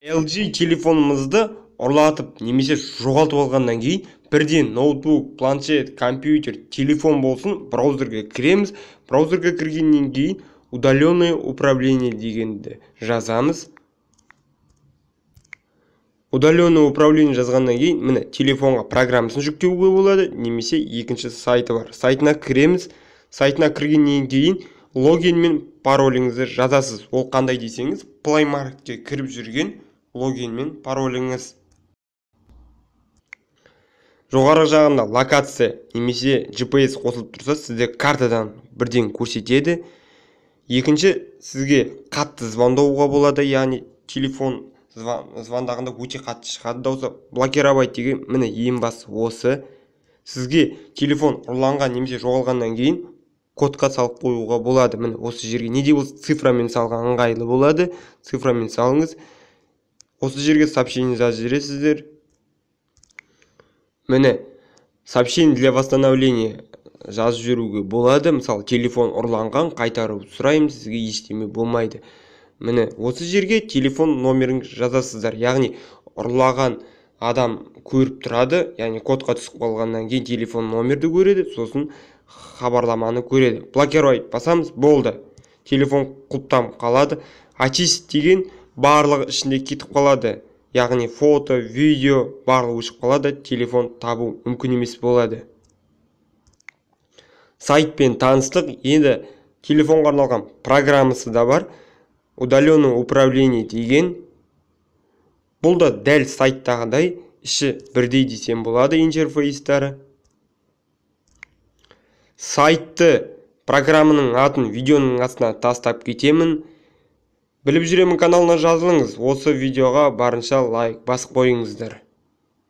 LG телефонымызды ұрлатып немесе жоғалтып алғаннан кейін бірден ноутбук планшет компьютер телефон болсын браузерге кіреміз браузерге кіргеннен кейін удаленное управление дегенді жазамыз удаленное управление жазғаннан кейін міне телефонға программасын жүктеуге болады немесе екінші сайты бар сайтына кіреміз сайтына кіргеннен кейін логин мен пароліңізді жазасыз ол қандай десеңіз плеймаркетке кіріп жүрген логин мен пароліңіз Жоғары жағында локация немесе GPS қосылып тұрса сізде картадан бірден көрсетеді екінші сізге қатты звондауға болады яғни телефон звондағанда өте қатты шығады даусы блокировать деген міне ең бас осы сізге телефон ұрланған немесе жоғалғаннан кейін кодқа салып қоюға болады міне осы жерге не де болса цифрамен салған ыңғайлы болады цифрамен салыңыз осы жерге сообщение жазып жібересіздер міне сообщение для восстановления жазып жіберуге болады мысалы телефон ұрланған қайтару сұраймын сізге ештеме болмайды міне осы жерге телефон номерін жазасыздар яғни ұрлаған адам көріп тұрады яғни кодқа түсіп қалғаннан кейін телефон номерді көреді сосын хабарламаны көреді блокировать басамыз болды телефон құлыптанып қалады очистить деген барлығы ішінде кетіп қалады яғни фото видео барлығы өшіп қалады телефон табу мүмкін емес болады сайтпен таныстық енді телефонға арналған программасы да бар удаленное управление деген бұл да дәл сайттағыдай іші бірдей десем болады интерфейстары сайтты программаның атын видеоның астына тастап кетемін біліп жүремін каналына жазылыңыз осы видеоға барынша лайк басып қойыңыздар